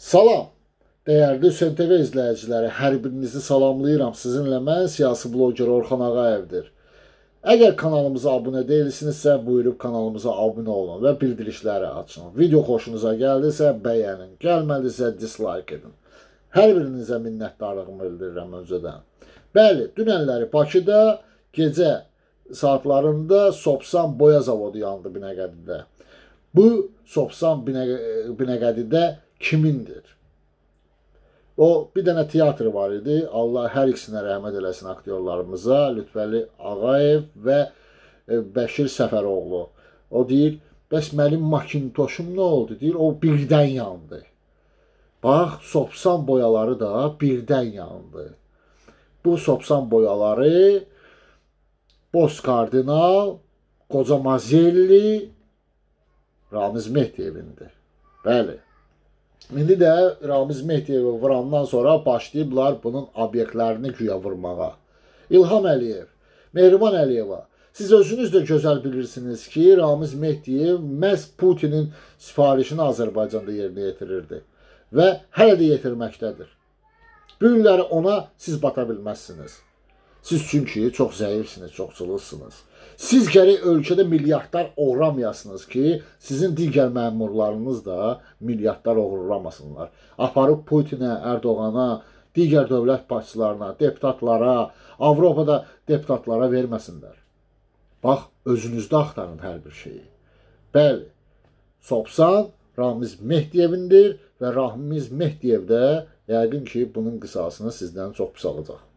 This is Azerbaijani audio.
Salam! Dəyərli SNTV izləyiciləri, hər birinizi salamlayıram. Sizinlə mən siyasi bloger Orxan Ağayevdir. Əgər kanalımıza abunə deyilsinizsə, buyurub kanalımıza abunə olun və bildirişləri açın. Video xoşunuza gəldisə, bəyənin, gəlməlisə, dislike edin. Hər birinizə minnətdarlığımı bildirirəm öncədən. Bəli, dünənləri Bakıda gecə saatlarında Sopsan boya zavodu yandı Binəqədidə. Bu Sopsan Binəqədidə kimindir? O bir dənə teatr var idi. Allah hər ikisinə rəhmət eləsin aktyorlarımıza. Lütfəli Ağayev və e, Bəşir Səfəroğlu. O deyir, bəs mənim makintoşum nə oldu? Deyir, o birdən yandı. Bax, sopsan boyaları da birdən yandı. Bu sopsan boyaları Boz Kardinal, Qoca Mazelli, Ramiz Mehdiyevindir. Bəli. İndi də Ramiz Mehdiyevi vurandan sonra başlayıblar bunun obyektlərini güya vurmağa. İlham Əliyev, Mehriban Əliyeva, siz özünüz də gözəl bilirsiniz ki, Ramiz Mehdiyev məhz Putinin sifarişini Azərbaycanda yerinə yetirirdi və hələ də yetirməkdədir. Bu günləri ona siz bata bilməzsiniz. Siz çünki çox zəifsiniz, çoxsulusunuz. Siz gərək ölkədə milyardlar oğramyasınız ki, sizin digər məmurlarınız da milyardlar oğurlamasınlar. Aparıb Putinə, Ərdoğana, digər dövlət başçılarına, deputatlara, Avropada deputatlara verməsinlər. Bax, özünüzdə axtarın hər bir şeyi. Bəli, Sopsan Ramiz Mehdiyevindir və Ramiz Mehdiyev də yəqin ki, bunun qisasını sizdən çox pis alacaq.